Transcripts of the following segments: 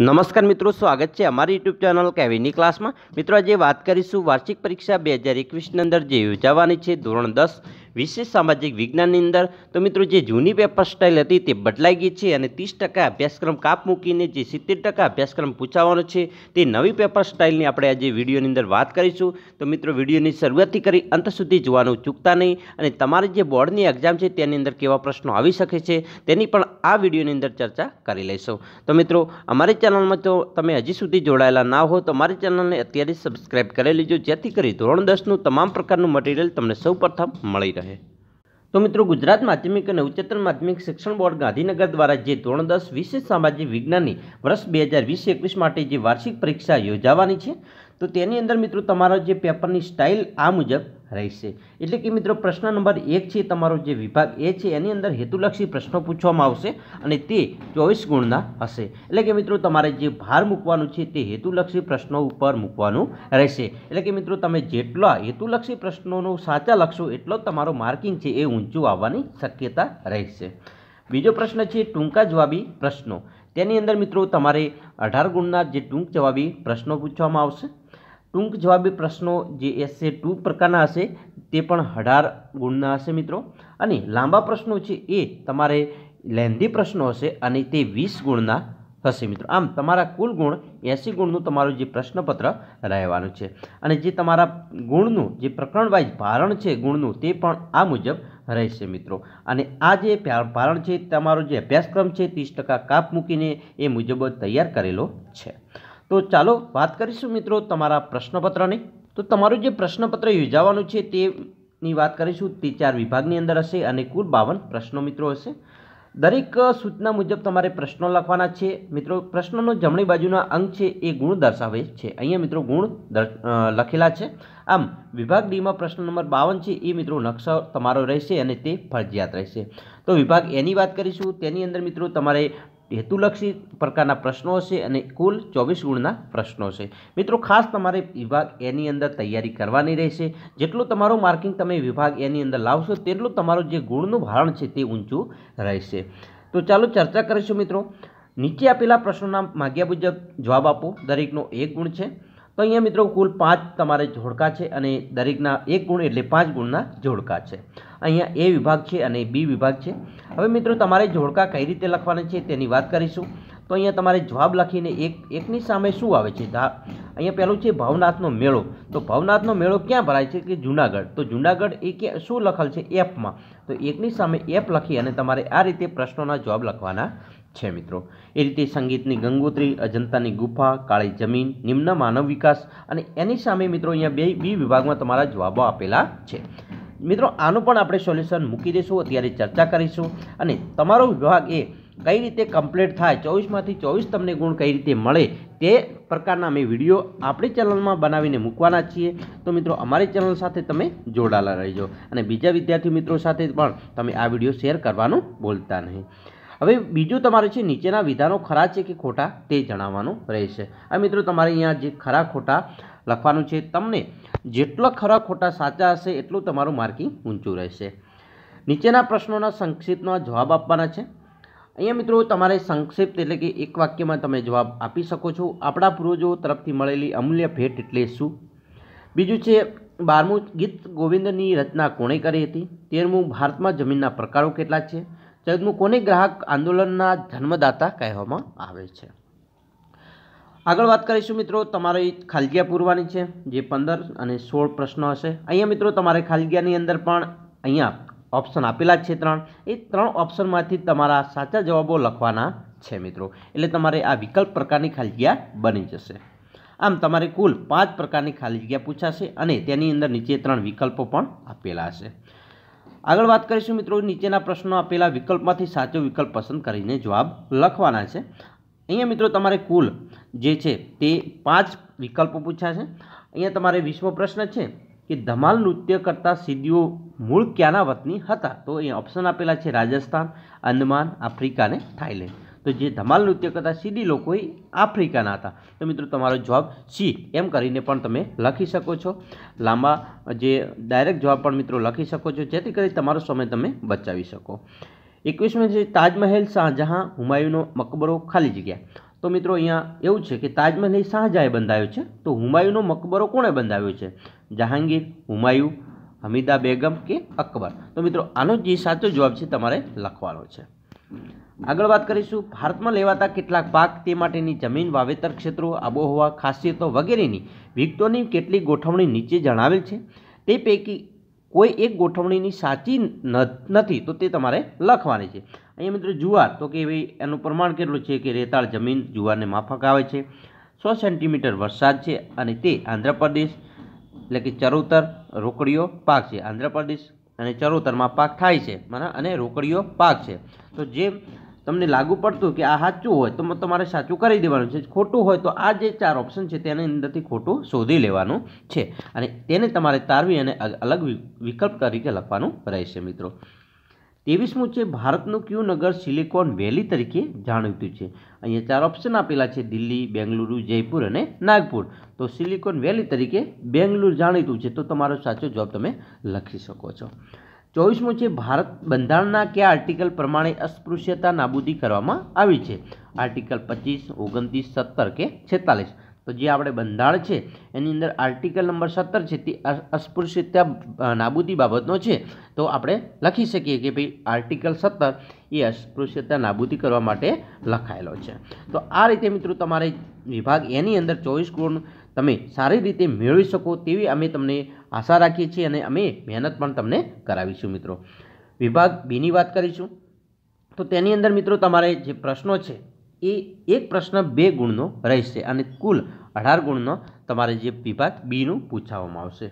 નમસ્કાર મિત્રો સ્વાગત છે અમારી યુટ્યુબ ચેનલ કેવીની ક્લાસમાં મિત્રો આજે વાત કરીશું વાર્ષિક પરીક્ષા બે હજાર એકવીસની અંદર જે યોજાવાની છે ધોરણ દસ વિશેષ સામાજિક વિજ્ઞાનની અંદર તો મિત્રો જે જૂની પેપર સ્ટાઇલ હતી તે બદલાઈ ગઈ છે અને ત્રીસ ટકા અભ્યાસક્રમ કાપ મૂકીને જે સિત્તેર ટકા અભ્યાસક્રમ પૂછાવાનો છે તે નવી પેપર સ્ટાઇલની આપણે આજે વિડીયોની અંદર વાત કરીશું તો મિત્રો વિડીયોની શરૂઆતથી કરી અંત સુધી જોવાનું ચૂકતા નહીં અને તમારી જે બોર્ડની એક્ઝામ છે તેની અંદર કેવા પ્રશ્નો આવી શકે છે તેની પણ આ વિડીયોની અંદર ચર્ચા કરી લઈશું તો મિત્રો અમારી ચેનલમાં જો તમે હજી સુધી જોડાયેલા ના હો તો અમારી ચેનલને અત્યારે સબસ્ક્રાઇબ કરી લેજો જેથી કરી ધોરણ દસનું તમામ પ્રકારનું મટીરિયલ તમને સૌ પ્રથમ મળી રહે છે તો મિત્રો ગુજરાત માધ્યમિક અને ઉચ્ચતર માધ્યમિક શિક્ષણ બોર્ડ ગાંધીનગર દ્વારા જે ધોરણ દસ વિશેષ સામાજિક વિજ્ઞાનની વર્ષ બે હજાર વીસ એકવીસ માટે જે વાર્ષિક પરીક્ષા યોજાવાની છે તો તેની અંદર મિત્રો તમારો જે પેપરની સ્ટાઇલ આ મુજબ રહેશે એટલે કે મિત્રો પ્રશ્ન નંબર એક છે તમારો જે વિભાગ એ છે એની અંદર હેતુલક્ષી પ્રશ્નો પૂછવામાં આવશે અને તે ચોવીસ ગુણના હશે એટલે કે મિત્રો તમારે જે ભાર મૂકવાનું છે તે હેતુલક્ષી પ્રશ્નો ઉપર મૂકવાનું રહેશે એટલે કે મિત્રો તમે જેટલા હેતુલક્ષી પ્રશ્નોનો સાચા લખશો એટલો તમારો માર્કિંગ છે એ ઊંચું આવવાની શક્યતા રહેશે બીજો પ્રશ્ન છે ટૂંકા જવાબી પ્રશ્નો તેની અંદર મિત્રો તમારે અઢાર ગુણના જે ટૂંક જવાબી પ્રશ્નો પૂછવામાં આવશે ટૂંક જવાબી પ્રશ્નો જે એસે ટુ પ્રકારના હશે તે પણ અઢાર ગુણના હશે મિત્રો અને લાંબા પ્રશ્નો છે એ તમારે લેન્ધી પ્રશ્નો હશે અને તે વીસ ગુણના હશે મિત્રો આમ તમારા કુલ ગુણ એંસી ગુણનું તમારું જે પ્રશ્નપત્ર રહેવાનું છે અને જે તમારા ગુણનું જે પ્રકરણવાઇઝ ભારણ છે ગુણનું તે પણ આ મુજબ રહેશે મિત્રો અને આ જે ભારણ છે તમારો જે અભ્યાસક્રમ છે ત્રીસ ટકા કાપ મૂકીને એ મુજબ તૈયાર કરેલો છે તો ચાલો વાત કરીશું મિત્રો તમારા પ્રશ્નપત્રની તો તમારું જે પ્રશ્નપત્ર યોજાવાનું છે તેની વાત કરીશું તે ચાર વિભાગની અંદર હશે અને કુલ બાવન પ્રશ્નો મિત્રો હશે દરેક સૂચના મુજબ તમારે પ્રશ્નો લખવાના છે મિત્રો પ્રશ્નનો જમણી બાજુના અંક છે એ ગુણ દર્શાવે છે અહીંયા મિત્રો ગુણ લખેલા છે આમ વિભાગ ડીમાં પ્રશ્ન નંબર બાવન છે એ મિત્રો નકશો તમારો રહેશે અને તે ફરજિયાત રહેશે તો વિભાગ એની વાત કરીશું તેની અંદર મિત્રો તમારે હેતુલક્ષી પ્રકારના પ્રશ્નો છે અને કુલ ચોવીસ ગુણના પ્રશ્નો છે મિત્રો ખાસ તમારે વિભાગ એની અંદર તૈયારી કરવાની રહેશે જેટલું તમારું માર્કિંગ તમે વિભાગ એની અંદર લાવશો તેટલું તમારું જે ગુણનું ભારણ છે તે ઊંચું રહેશે તો ચાલો ચર્ચા કરીશું મિત્રો નીચે આપેલા પ્રશ્નોના માગ્યા મુજબ જવાબ આપો દરેકનો એક ગુણ છે તો અહીંયા મિત્રો કુલ પાંચ તમારે જોડકા છે અને દરેકના એક ગુણ એટલે પાંચ ગુણના જોડકા છે અહીંયા એ વિભાગ છે અને બી વિભાગ છે હવે મિત્રો તમારે જોડકા કઈ રીતે લખવાના છે તેની વાત કરીશું તો અહીંયા તમારે જવાબ લખીને એક એકની સામે શું આવે છે અહીંયા પહેલું છે ભવનાથનો મેળો તો ભવનાથનો મેળો ક્યાં ભરાય છે કે જૂનાગઢ તો જૂનાગઢ એ કે શું લખેલ છે એપમાં તો એકની સામે એપ લખી અને તમારે આ રીતે પ્રશ્નોના જવાબ લખવાના છે મિત્રો એ રીતે સંગીતની ગંગોત્રી અજંતાની ગુફા કાળી જમીન નિમ્ન માનવ વિકાસ અને એની સામે મિત્રો અહીંયા બે બી વિભાગમાં તમારા જવાબો આપેલા છે મિત્રો આનું પણ આપણે સોલ્યુશન મૂકી દઈશું અત્યારે ચર્ચા કરીશું અને તમારો વિભાગ એ કઈ રીતે કમ્પ્લીટ થાય ચોવીસમાંથી ચોવીસ તમને ગુણ કઈ રીતે મળે તે પ્રકારના અમે વિડીયો આપણી ચેનલમાં બનાવીને મૂકવાના છીએ તો મિત્રો અમારી ચેનલ સાથે તમે જોડાયેલા રહેજો અને બીજા વિદ્યાર્થી મિત્રો સાથે પણ તમે આ વિડીયો શેર કરવાનું બોલતા નહીં હવે બીજું તમારે છે નીચેના વિધાનો ખરા છે કે ખોટા તે જણાવવાનું રહેશે આ મિત્રો તમારે અહીંયા જે ખરા ખોટા લખવાનું છે તમને જેટલા ખરા ખોટા સાચા હશે એટલું તમારું માર્કિંગ ઊંચું રહેશે નીચેના પ્રશ્નોના સંક્ષિપ્તમાં જવાબ આપવાના છે અહીંયા મિત્રો તમારે સંક્ષિપ્ત એટલે કે એક વાક્યમાં તમે જવાબ આપી શકો છો આપણા પૂર્વજો તરફથી મળેલી અમૂલ્ય ભેટ એટલે શું બીજું છે બારમું ગીત ગોવિંદની રચના કોણે કરી હતી તેરમું ભારતમાં જમીનના પ્રકારો કેટલા છે જગતનું કોને ગ્રાહક આંદોલનના જન્મદાતા કહેવામાં આવે છે આગળ વાત કરીશું મિત્રો તમારે ખાલગીયા પૂરવાની છે જે પંદર અને સોળ પ્રશ્નો હશે અહીંયા મિત્રો તમારે ખાલગીયાની અંદર પણ અહીંયા ઓપ્શન આપેલા છે ત્રણ એ ત્રણ ઓપ્શનમાંથી તમારા સાચા જવાબો લખવાના છે મિત્રો એટલે તમારે આ વિકલ્પ પ્રકારની ખાલી બની જશે આમ તમારે કુલ પાંચ પ્રકારની ખાલી જગ્યા પૂછાશે અને તેની અંદર નીચે ત્રણ વિકલ્પો પણ આપેલા હશે આગળ વાત કરીશું મિત્રો નીચેના પ્રશ્નો આપેલા વિકલ્પમાંથી સાચો વિકલ્પ પસંદ કરીને જવાબ લખવાના છે અહીંયા મિત્રો તમારે કુલ જે છે તે પાંચ વિકલ્પો પૂછ્યા છે અહીંયા તમારે વિશ્વ પ્રશ્ન છે કે ધમાલ નૃત્ય કરતા સિદ્ધિઓ મૂળ ક્યાંના વતની હતા તો અહીંયા ઓપ્શન આપેલા છે રાજસ્થાન અંદમાન આફ્રિકા અને થાઈલેન્ડ તો જે ધમાલ નૃત્ય કરતા સીડી લોકો એ આફ્રિકાના હતા તો મિત્રો તમારો જવાબ સી એમ કરીને પણ તમે લખી શકો છો લાંબા જે ડાયરેક્ટ જવાબ પણ મિત્રો લખી શકો છો જેથી કરી તમારો સમય તમે બચાવી શકો એકવીસમી છે તાજમહેલ શાહજહાં હુમાયુનો મકબરો ખાલી જગ્યા તો મિત્રો અહીંયા એવું છે કે તાજમહેલ શાહજહાએ બંધાયો છે તો હુમાયુનો મકબરો કોણે બંધાવ્યો છે જહાંગીર હુમાયુ હમીદા બેગમ કે અકબર તો મિત્રો આનો જે સાચો જવાબ છે તમારે લખવાનો છે આગળ વાત કરીશું ભારતમાં લેવાતા કેટલાક પાક તે માટેની જમીન વાવેતર ક્ષેત્રો આબોહવા ખાસિયતો વગેરેની વિગતોની કેટલીક ગોઠવણી નીચે જણાવેલ છે તે પૈકી કોઈ એક ગોઠવણીની સાચી નથી તો તે તમારે લખવાની છે અહીંયા મિત્રો જુવાર તો કે ભાઈ એનું પ્રમાણ કેટલું છે કે રેતાળ જમીન જુવારને માફક આવે છે સો સેન્ટીમીટર વરસાદ છે અને તે આંધ્રપ્રદેશ એટલે કે ચરોતર રોકડીઓ પાક છે આંધ્રપ્રદેશ અને ચરોતરમાં પાક થાય છે બરાબર અને રોકડીઓ પાક છે તો જે તમને લાગુ પડતું કે આ સાચું હોય તો તમારે સાચું કરી દેવાનું છે ખોટું હોય તો આ જે ચાર ઓપ્શન છે તેની અંદરથી ખોટું શોધી લેવાનું છે અને તેને તમારે તારવી અને અલગ વિકલ્પ તરીકે લખવાનું રહેશે મિત્રો ત્રેવીસમું છે ભારતનું કયું નગર સિલિકોન વેલી તરીકે જાણીતું છે અહીંયા ચાર ઓપ્શન આપેલા છે દિલ્હી બેંગલુરુ જયપુર અને નાગપુર તો સિલિકોન વેલી તરીકે બેંગલુરુ જાણીતું છે તો તમારો સાચો જવાબ તમે લખી શકો છો ચોવીસમું છે ભારત બંધારણના કયા આર્ટિકલ પ્રમાણે અસ્પૃશ્યતા નાબૂદી કરવામાં આવી છે આર્ટિકલ પચીસ ઓગણત્રીસ સત્તર કે છેતાલીસ તો જે આપણે બંધારણ છે એની અંદર આર્ટિકલ નંબર સત્તર છે તે અસ્પૃશ્યતા નાબૂદી બાબતનો છે તો આપણે લખી શકીએ કે ભાઈ આર્ટિકલ સત્તર એ અસ્પૃશ્યતા નાબૂદી કરવા માટે લખાયેલો છે તો આ રીતે મિત્રો તમારે વિભાગ એની અંદર ચોવીસ ગુણ તમે સારી રીતે મેળવી શકો તેવી અમે તમને આશા રાખીએ છીએ અને અમે મહેનત પણ તમને કરાવીશું મિત્રો વિભાગ બીની વાત કરીશું તો તેની અંદર મિત્રો તમારે જે પ્રશ્નો છે એ એક પ્રશ્ન બે ગુણનો રહેશે અને કુલ અઢાર ગુણનો તમારે જે વિભાગ બીનું પૂછવામાં આવશે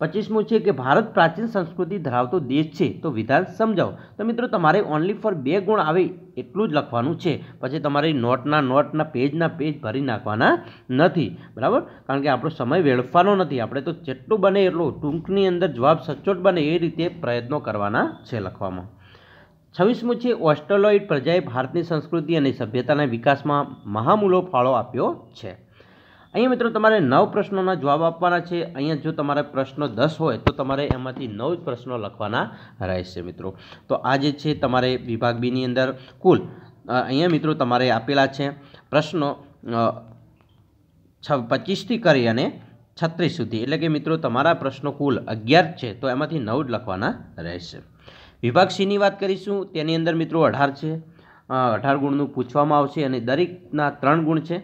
પચીસમું છે કે ભારત પ્રાચીન સંસ્કૃતિ ધરાવતો દેશ છે તો વિધાન સમજાવો તો મિત્રો તમારે ઓનલી ફોર બે ગુણ આવે એટલું જ લખવાનું છે પછી તમારે નોટના નોટના પેજના પેજ ભરી નાખવાના નથી બરાબર કારણ કે આપણો સમય વેડફવાનો નથી આપણે તો જેટલું બને એટલું ટૂંકની અંદર જવાબ સચોટ બને એ રીતે પ્રયત્નો કરવાના છે લખવામાં છવ્વીસમું છે ઓસ્ટ્રેલોઇડ પ્રજાએ ભારતની સંસ્કૃતિ અને સભ્યતાના વિકાસમાં મહામૂલો ફાળો આપ્યો છે અહીંયા મિત્રો તમારે નવ પ્રશ્નોના જવાબ આપવાના છે અહીંયા જો તમારા પ્રશ્નો દસ હોય તો તમારે એમાંથી નવ જ પ્રશ્નો લખવાના રહેશે મિત્રો તો આ જે છે તમારે વિભાગ બીની અંદર કુલ અહીંયા મિત્રો તમારે આપેલા છે પ્રશ્નો છ પચીસથી કરી અને છત્રીસ સુધી એટલે કે મિત્રો તમારા પ્રશ્નો કુલ અગિયાર છે તો એમાંથી નવ જ લખવાના રહેશે વિભાગ સીની વાત કરીશું તેની અંદર મિત્રો અઢાર છે અઢાર ગુણનું પૂછવામાં આવશે અને દરેકના ત્રણ ગુણ છે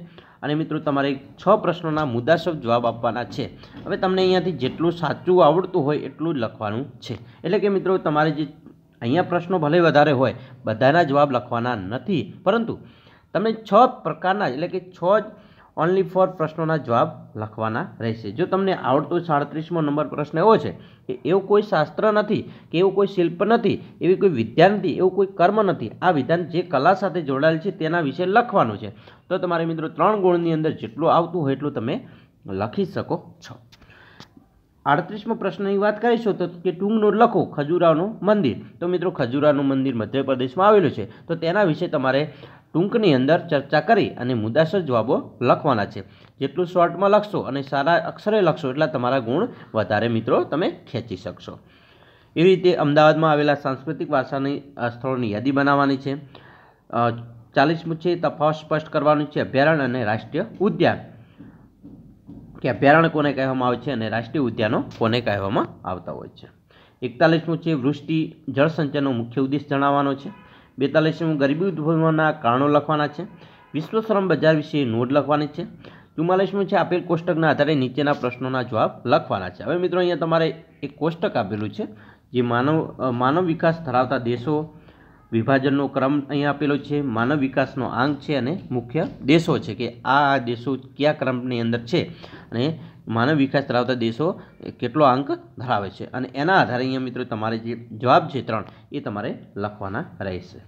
અને મિત્રો તમારે છ પ્રશ્નોના મુદ્દાસબ જવાબ આપવાના છે હવે તમને અહીંયાથી જેટલું સાચું આવડતું હોય એટલું લખવાનું છે એટલે કે મિત્રો તમારે જે અહીંયા પ્રશ્નો ભલે વધારે હોય બધાના જવાબ લખવાના નથી પરંતુ તમે છ પ્રકારના એટલે કે છ ઓનલી ફોર પ્રશ્નોના જવાબ લખવાના રહેશે જો તમને આવડતો સાડત્રીસમો નંબર પ્રશ્ન એવો છે કે એવું કોઈ શાસ્ત્ર નથી કે એવું કોઈ શિલ્પ નથી એવી કોઈ વિદ્યા નથી એવું કોઈ કર્મ નથી આ વિધાન જે કલા સાથે જોડાયેલ છે તેના વિશે લખવાનું છે તો તમારે મિત્રો ત્રણ ગુણની અંદર જેટલું આવતું હોય એટલું તમે લખી શકો છો આડત્રીસમો પ્રશ્નની વાત કરીશું તો કે ટૂંકનું લખો ખજુરાનું મંદિર તો મિત્રો ખજુરાનું મંદિર મધ્યપ્રદેશમાં આવેલું છે તો તેના વિશે તમારે ટૂંકની અંદર ચર્ચા કરી અને મુદ્દાસર જવાબો લખવાના છે જેટલું શોર્ટમાં લખશો અને સારા અક્ષરે લખશો એટલા તમારા ગુણ વધારે મિત્રો તમે ખેંચી શકશો એવી રીતે અમદાવાદમાં આવેલા સાંસ્કૃતિક વારસાની સ્થળોની યાદી બનાવવાની છે ચાલીસમું છે તફાવત સ્પષ્ટ કરવાનું છે અભયારણ્ય અને રાષ્ટ્રીય ઉદ્યાન કે અભયારણ્ય કોને કહેવામાં આવે છે અને રાષ્ટ્રીય ઉદ્યાનો કોને કહેવામાં આવતા હોય છે એકતાલીસમું છે વૃષ્ટિ જળસંચયનો મુખ્ય ઉદ્દેશ જણાવવાનો છે બેતાલીસમું ગરીબી ઉદ્ભવવાના કારણો લખવાના છે વિશ્વ શ્રમ બજાર વિશે નોટ લખવાની છે ચુમ્માલીસમું છે આપેલ કોષ્ટકના આધારે નીચેના પ્રશ્નોના જવાબ લખવાના છે હવે મિત્રો અહીંયા તમારે એક કોષ્ટક આપેલું છે જે માનવ માનવ વિકાસ ધરાવતા દેશો વિભાજનનો ક્રમ અહીં આપેલો છે માનવ વિકાસનો આંક છે અને મુખ્ય દેશો છે કે આ દેશો કયા ક્રમની અંદર છે અને માનવ વિકાસ ધરાવતા દેશો કેટલો આંક ધરાવે છે અને એના આધારે અહીંયા મિત્રો તમારે જે જવાબ છે ત્રણ એ તમારે લખવાના રહેશે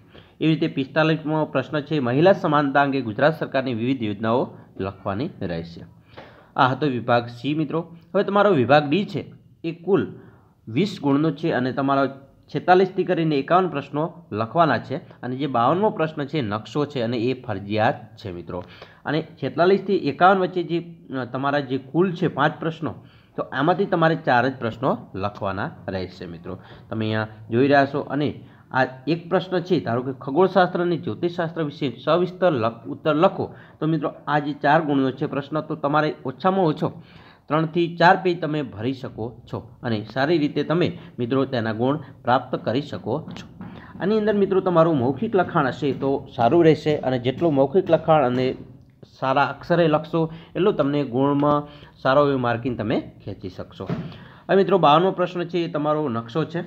એવી રીતે પિસ્તાલીસમાં પ્રશ્ન છે મહિલા સમાનતા અંગે ગુજરાત સરકારની વિવિધ યોજનાઓ લખવાની રહેશે આ હતો વિભાગ સી મિત્રો હવે તમારો વિભાગ ડી છે એ કુલ વીસ ગુણનો છે અને તમારો છેતાલીસથી કરીને એકાવન પ્રશ્નો લખવાના છે અને જે બાવનમો પ્રશ્ન છે નકશો છે અને એ ફરજિયાત છે મિત્રો અને છેતાલીસથી એકાવન વચ્ચે જે તમારા જે કુલ છે પાંચ પ્રશ્નો તો આમાંથી તમારે ચાર જ પ્રશ્નો લખવાના રહેશે મિત્રો તમે અહીંયા જોઈ રહ્યા છો અને આ એક પ્રશ્ન છે ધારો કે ખગોળશાસ્ત્ર અને જ્યોતિષશાસ્ત્ર વિશે સવિસ્તર લખ ઉત્તર લખો તો મિત્રો આ જે ચાર ગુણ્યો છે પ્રશ્ન તો તમારે ઓછામાં ઓછો ત્રણથી ચાર પેજ તમે ભરી શકો છો અને સારી રીતે તમે મિત્રો તેના ગુણ પ્રાપ્ત કરી શકો છો આની અંદર મિત્રો તમારું મૌખિક લખાણ હશે તો સારું રહેશે અને જેટલું મૌખિક લખાણ અને સારા અક્ષરે લખશો એટલું તમને ગુણમાં સારો એવું માર્કિંગ તમે ખેંચી શકશો હવે મિત્રો બાવનો પ્રશ્ન છે એ તમારો નકશો છે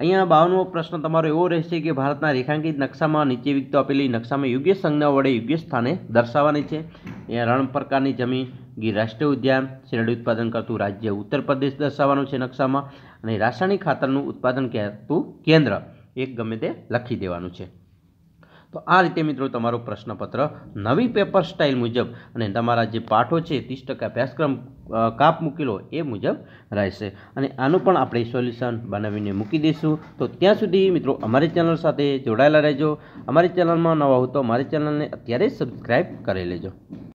અહીંયા બાવનમો પ્રશ્ન તમારો એવો રહેશે કે ભારતના રેખાંકિત નકશામાં નીચે વિગતો આપેલી નકશામાં યોગ્ય સંજ્ઞા વડે યોગ્ય સ્થાને દર્શાવવાની છે અહીંયા રણ પ્રકારની જમીન ગીર રાષ્ટ્રીય ઉદ્યાન શેરડી ઉત્પાદન કરતું રાજ્ય ઉત્તર પ્રદેશ દર્શાવવાનું છે નકશામાં અને રાસાયણિક ખાતરનું ઉત્પાદન કરતું કેન્દ્ર એક ગમે તે લખી દેવાનું છે તો આ રીતે મિત્રો તમારું પ્રશ્નપત્ર નવી પેપર સ્ટાઇલ મુજબ અને તમારા જે પાઠો છે ત્રીસ ટકા અભ્યાસક્રમ કાપ મૂકેલો એ મુજબ રહેશે અને આનું પણ આપણે સોલ્યુશન બનાવીને મૂકી દઈશું તો ત્યાં સુધી મિત્રો અમારી ચેનલ સાથે જોડાયેલા રહેજો અમારી ચેનલમાં નવા હો તો અમારી ચેનલને અત્યારે સબસ્ક્રાઈબ કરી લેજો